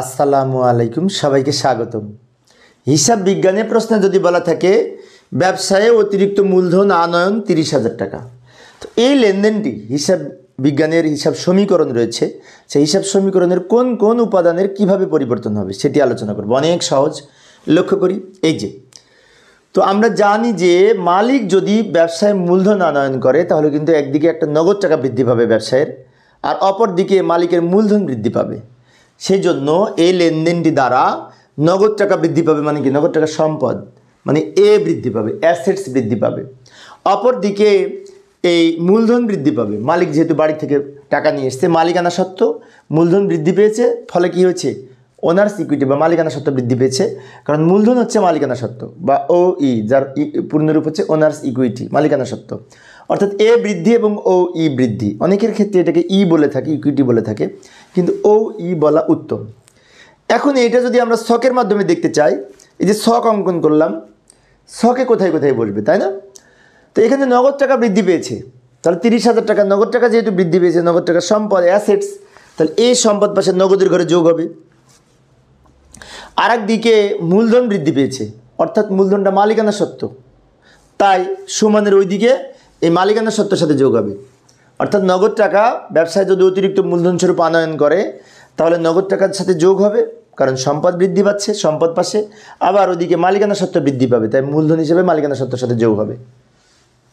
আসসালামু আলাইকুম সবাইকে স্বাগতম হিসাব বিজ্ঞানের প্রশ্নে যদি বলা থাকে ব্যবসায়ে অতিরিক্ত মূলধন আনয়ন তিরিশ হাজার টাকা তো এই লেনদেনটি হিসাব বিজ্ঞানের হিসাব সমীকরণ রয়েছে সেই হিসাব সমীকরণের কোন কোন উপাদানের কিভাবে পরিবর্তন হবে সেটি আলোচনা করব অনেক সহজ লক্ষ্য করি এই যে তো আমরা জানি যে মালিক যদি ব্যবসায় মূলধন আনয়ন করে তাহলে কিন্তু একদিকে একটা নগদ টাকা বৃদ্ধি পাবে ব্যবসায়ের আর অপরদিকে মালিকের মূলধন বৃদ্ধি পাবে সেই জন্য এই লেনদেনটি দ্বারা নগদ টাকা বৃদ্ধি পাবে মানে কি নগদ টাকা সম্পদ মানে এ বৃদ্ধি পাবে অ্যাসেটস বৃদ্ধি পাবে অপরদিকে এই মূলধন বৃদ্ধি পাবে মালিক যেহেতু বাড়ি থেকে টাকা নিয়ে এসছে মালিকানা সত্ত্বেও মূলধন বৃদ্ধি পেয়েছে ফলে কি হয়েছে ওনার্স ইকুইটি বা মালিকানা সত্ত্ব বৃদ্ধি পেয়েছে কারণ মূলধন হচ্ছে মালিকানা সত্ত্ব বা ও e, ই যার পূর্ণরূপ হচ্ছে ওনার্স ইকুইটি মালিকানা সত্ত্ব অর্থাৎ এ বৃদ্ধি এবং ও ই e বৃদ্ধি অনেকের ক্ষেত্রে এটাকে ই e বলে থাকে ইকুইটি বলে থাকে কিন্তু ও ই বলা উত্তম এখন এটা যদি আমরা শখের মাধ্যমে দেখতে চাই এই যে শখ অঙ্কন করলাম শখে কোথায় কোথায় বলবে তাই না তো এখানে নগদ টাকা বৃদ্ধি পেয়েছে তাহলে তিরিশ হাজার টাকা নগদ টাকা যেহেতু বৃদ্ধি পেয়েছে নগদ টাকা সম্পদ অ্যাসেটস তাহলে এই সম্পদ পাশে নগদের ঘরে যোগ হবে আরেক দিকে মূলধন বৃদ্ধি পেয়েছে অর্থাৎ মূলধনটা মালিকানা সত্ত্ব তাই সমানের ওই দিকে এই মালিকানা সত্ত্বের সাথে যোগ হবে অর্থাৎ নগদ টাকা ব্যবসায় যদি অতিরিক্ত মূলধন স্বরূপ আনয়ন করে তাহলে নগদ টাকার সাথে যোগ হবে কারণ সম্পদ বৃদ্ধি পাচ্ছে সম্পদ পাশে আবার ওদিকে মালিকানা সত্ত্ব বৃদ্ধি পাবে তাই মূলধন হিসেবে মালিকানা সত্ত্বের সাথে যোগ হবে